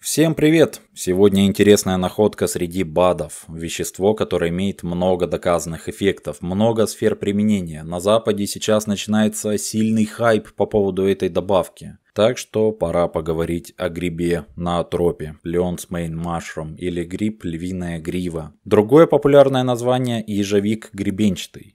Всем привет! Сегодня интересная находка среди БАДов. Вещество, которое имеет много доказанных эффектов, много сфер применения. На Западе сейчас начинается сильный хайп по поводу этой добавки. Так что пора поговорить о грибе на атропе, Leon's Main Mushroom или гриб львиная грива. Другое популярное название – ежевик гребенчатый.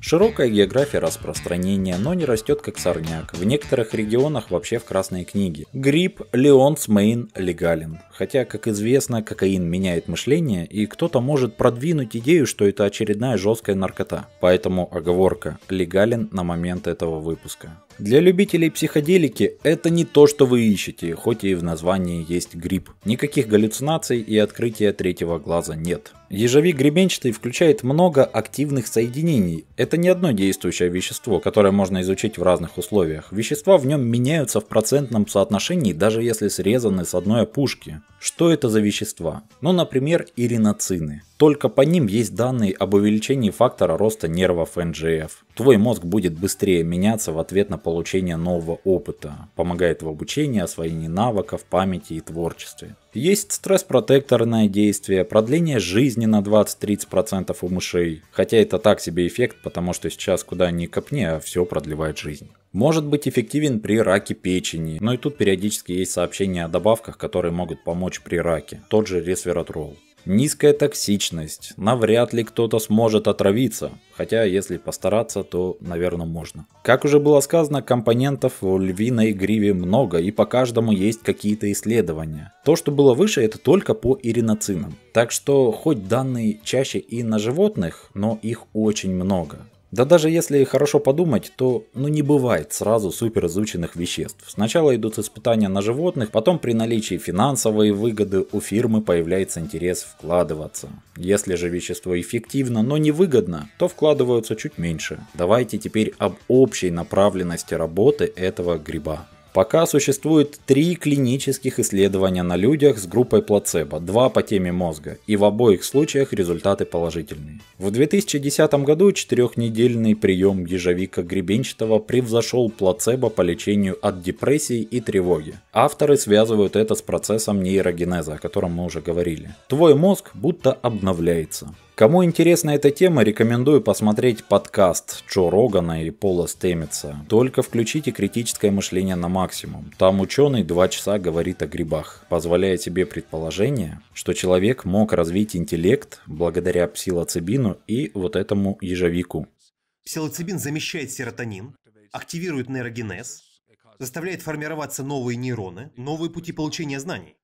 Широкая география распространения, но не растет как сорняк. В некоторых регионах вообще в красной книге. Гриб Леонс Мейн легален. Хотя, как известно, кокаин меняет мышление, и кто-то может продвинуть идею, что это очередная жесткая наркота. Поэтому оговорка «легален» на момент этого выпуска. Для любителей психоделики это не то, что вы ищете, хоть и в названии есть гриб. Никаких галлюцинаций и открытия третьего глаза нет. Ежевик гребенчатый включает много активных соединений. Это не одно действующее вещество, которое можно изучить в разных условиях. Вещества в нем меняются в процентном соотношении, даже если срезаны с одной опушки. Что это за вещества? Ну, например, иринацины. Только по ним есть данные об увеличении фактора роста нервов (NGF). Твой мозг будет быстрее меняться в ответ на получение нового опыта. Помогает в обучении, освоении навыков, памяти и творчестве. Есть стресс-протекторное действие, продление жизни на 20-30% у мышей. Хотя это так себе эффект, потому что сейчас куда ни копни, а все продлевает жизнь. Может быть эффективен при раке печени, но и тут периодически есть сообщения о добавках, которые могут помочь при раке, тот же ресвератрол. Низкая токсичность, навряд ли кто-то сможет отравиться, хотя если постараться, то, наверное, можно. Как уже было сказано, компонентов в львиной гриве много и по каждому есть какие-то исследования. То, что было выше, это только по ириноцинам. Так что хоть данные чаще и на животных, но их очень много. Да даже если хорошо подумать, то ну не бывает сразу супер изученных веществ. Сначала идут испытания на животных, потом при наличии финансовой выгоды у фирмы появляется интерес вкладываться. Если же вещество эффективно, но невыгодно, то вкладываются чуть меньше. Давайте теперь об общей направленности работы этого гриба. Пока существует три клинических исследования на людях с группой плацебо, два по теме мозга, и в обоих случаях результаты положительные. В 2010 году четырехнедельный прием ежевика гребенчатого превзошел плацебо по лечению от депрессии и тревоги. Авторы связывают это с процессом нейрогенеза, о котором мы уже говорили. Твой мозг будто обновляется. Кому интересна эта тема, рекомендую посмотреть подкаст Джо Рогана и Пола Стемица. Только включите критическое мышление на максимум. Там ученый два часа говорит о грибах, позволяя себе предположение, что человек мог развить интеллект благодаря псилоцибину и вот этому ежевику. Псилоцибин замещает серотонин, активирует нейрогенез, заставляет формироваться новые нейроны, новые пути получения знаний.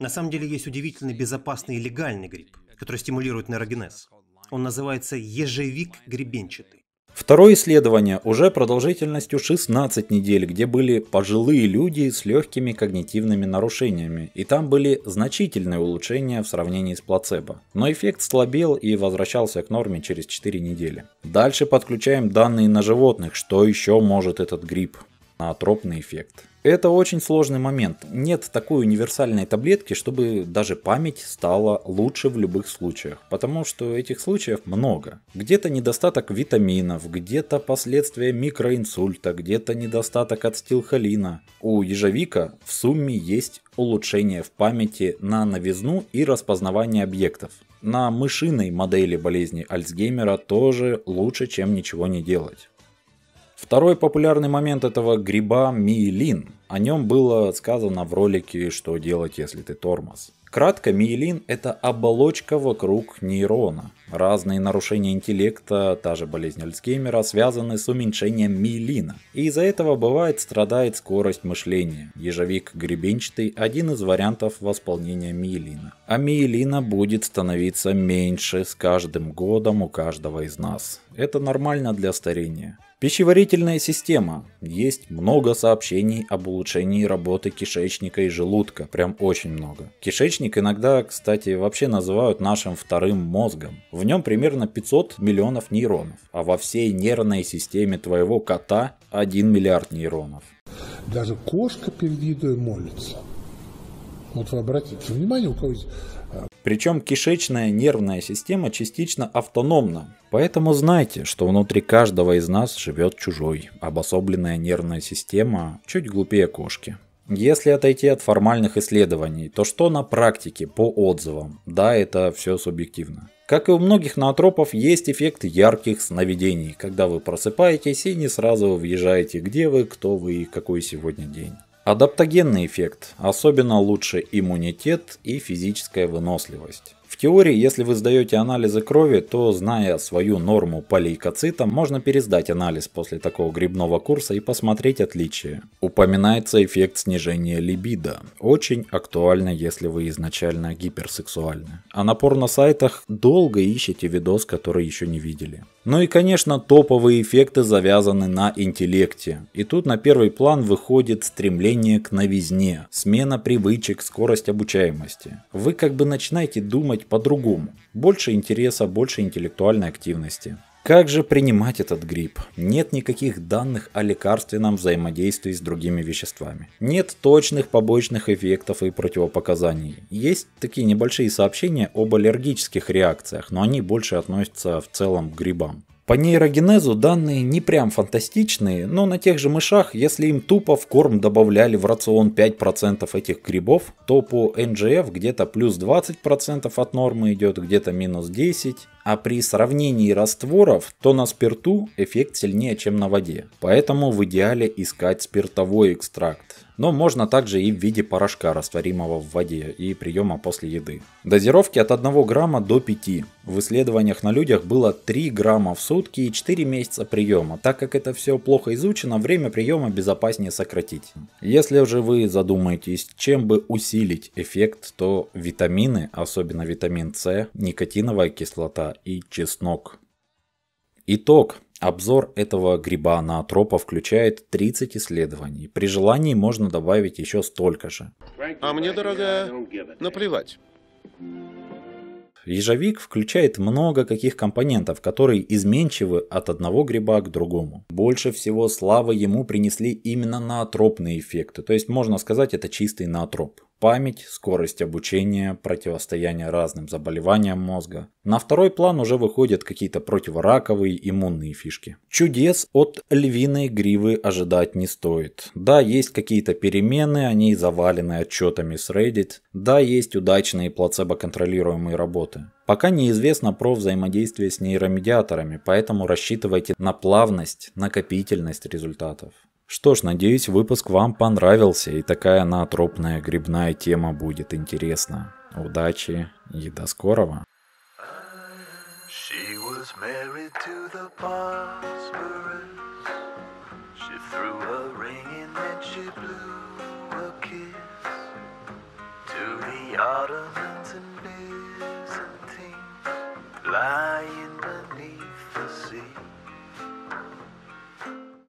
На самом деле есть удивительный, безопасный и легальный гриб, который стимулирует нейрогенез. Он называется ежевик гребенчатый. Второе исследование уже продолжительностью 16 недель, где были пожилые люди с легкими когнитивными нарушениями, и там были значительные улучшения в сравнении с плацебо. Но эффект слабел и возвращался к норме через 4 недели. Дальше подключаем данные на животных, что еще может этот грипп атропный эффект. Это очень сложный момент. Нет такой универсальной таблетки, чтобы даже память стала лучше в любых случаях, потому что этих случаев много. Где-то недостаток витаминов, где-то последствия микроинсульта, где-то недостаток ацетилхолина. У ежевика в сумме есть улучшение в памяти на новизну и распознавание объектов. На мышиной модели болезни Альцгеймера тоже лучше, чем ничего не делать. Второй популярный момент этого гриба миелин. О нем было сказано в ролике «Что делать, если ты тормоз». Кратко, миелин – это оболочка вокруг нейрона. Разные нарушения интеллекта, та же болезнь Альцгеймера, связаны с уменьшением миелина. И из-за этого бывает страдает скорость мышления. Ежевик гребенчатый – один из вариантов восполнения миелина. А миелина будет становиться меньше с каждым годом у каждого из нас. Это нормально для старения. Пищеварительная система. Есть много сообщений об улучшении работы кишечника и желудка. Прям очень много. Кишечник иногда, кстати, вообще называют нашим вторым мозгом. В нем примерно 500 миллионов нейронов. А во всей нервной системе твоего кота 1 миллиард нейронов. Даже кошка перед едой молится. Вот обратите внимание, у кого есть... А, Причем кишечная нервная система частично автономна. Поэтому знайте, что внутри каждого из нас живет чужой, обособленная нервная система чуть глупее кошки. Если отойти от формальных исследований, то что на практике по отзывам? Да, это все субъективно. Как и у многих наотропов, есть эффект ярких сновидений, когда вы просыпаетесь и не сразу въезжаете, где вы, кто вы и какой сегодня день. Адаптогенный эффект. Особенно лучше иммунитет и физическая выносливость. В теории, если вы сдаете анализы крови, то, зная свою норму по лейкоцитам, можно пересдать анализ после такого грибного курса и посмотреть отличия. Упоминается эффект снижения либидо. Очень актуально, если вы изначально гиперсексуальны. А на порно-сайтах долго ищете видос, который еще не видели. Ну и, конечно, топовые эффекты завязаны на интеллекте. И тут на первый план выходит стремление к новизне, смена привычек, скорость обучаемости. Вы как бы начинаете думать по-другому. Больше интереса, больше интеллектуальной активности. Как же принимать этот грипп? Нет никаких данных о лекарственном взаимодействии с другими веществами. Нет точных побочных эффектов и противопоказаний. Есть такие небольшие сообщения об аллергических реакциях, но они больше относятся в целом к грибам. По нейрогенезу данные не прям фантастичные, но на тех же мышах, если им тупо в корм добавляли в рацион 5% этих грибов, то по NGF где-то плюс 20% от нормы идет, где-то минус 10% а при сравнении растворов, то на спирту эффект сильнее, чем на воде. Поэтому в идеале искать спиртовой экстракт. Но можно также и в виде порошка, растворимого в воде и приема после еды. Дозировки от 1 грамма до 5. В исследованиях на людях было 3 грамма в сутки и 4 месяца приема. Так как это все плохо изучено, время приема безопаснее сократить. Если же вы задумаетесь, чем бы усилить эффект, то витамины, особенно витамин С, никотиновая кислота и чеснок. Итог. Обзор этого гриба на тропа включает 30 исследований. При желании можно добавить еще столько же. А мне, дорогая, наплевать. Ежовик включает много каких компонентов, которые изменчивы от одного гриба к другому. Больше всего славы ему принесли именно наотропные эффекты, то есть можно сказать это чистый наотроп. Память, скорость обучения, противостояние разным заболеваниям мозга. На второй план уже выходят какие-то противораковые иммунные фишки. Чудес от львиной гривы ожидать не стоит. Да, есть какие-то перемены, они завалены отчетами с Reddit. Да, есть удачные плацебо-контролируемые работы. Пока неизвестно про взаимодействие с нейромедиаторами, поэтому рассчитывайте на плавность, накопительность результатов. Что ж, надеюсь, выпуск вам понравился, и такая наотропная грибная тема будет интересна. Удачи и до скорого! She was married to the Prosperous.